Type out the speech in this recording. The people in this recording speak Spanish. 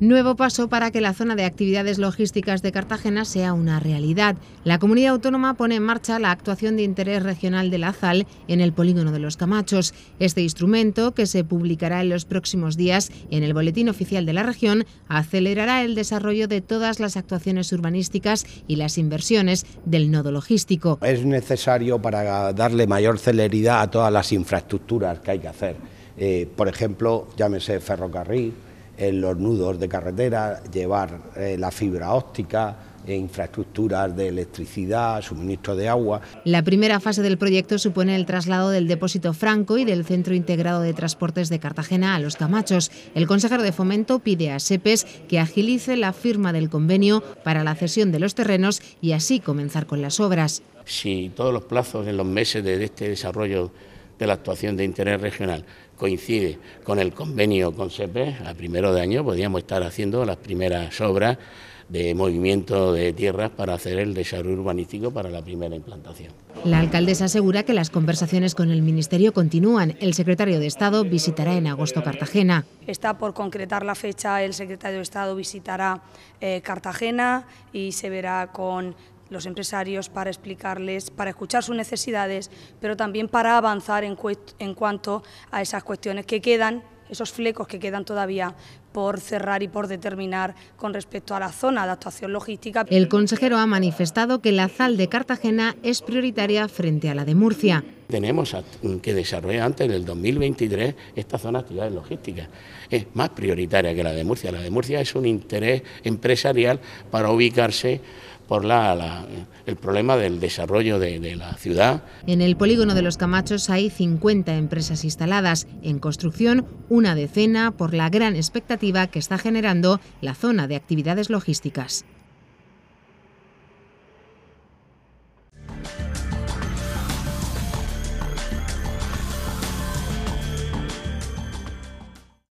Nuevo paso para que la zona de actividades logísticas de Cartagena sea una realidad. La comunidad autónoma pone en marcha la actuación de interés regional de la ZAL en el polígono de los Camachos. Este instrumento, que se publicará en los próximos días en el Boletín Oficial de la región, acelerará el desarrollo de todas las actuaciones urbanísticas y las inversiones del nodo logístico. Es necesario para darle mayor celeridad a todas las infraestructuras que hay que hacer. Eh, por ejemplo, llámese ferrocarril en los nudos de carretera, llevar eh, la fibra óptica, e infraestructuras de electricidad, suministro de agua. La primera fase del proyecto supone el traslado del depósito Franco y del Centro Integrado de Transportes de Cartagena a Los Camachos. El consejero de Fomento pide a SEPES que agilice la firma del convenio para la cesión de los terrenos y así comenzar con las obras. Si todos los plazos en los meses de este desarrollo de la actuación de interés regional coincide con el convenio con SEPE, a primero de año podríamos estar haciendo las primeras obras de movimiento de tierras para hacer el desarrollo urbanístico para la primera implantación. La alcaldesa asegura que las conversaciones con el Ministerio continúan. El secretario de Estado visitará en agosto Cartagena. Está por concretar la fecha, el secretario de Estado visitará eh, Cartagena y se verá con los empresarios, para explicarles, para escuchar sus necesidades, pero también para avanzar en, en cuanto a esas cuestiones que quedan esos flecos que quedan todavía por cerrar y por determinar con respecto a la zona de actuación logística. El consejero ha manifestado que la ZAL de Cartagena es prioritaria frente a la de Murcia. Tenemos que desarrollar antes del 2023 esta zona de actividades logísticas. Es más prioritaria que la de Murcia. La de Murcia es un interés empresarial para ubicarse por el problema del desarrollo de, la ciudad. En el polígono de los Camachos hay 50 empresas instaladas, en construcción una decena por la gran expectativa que está generando la zona de actividades logísticas.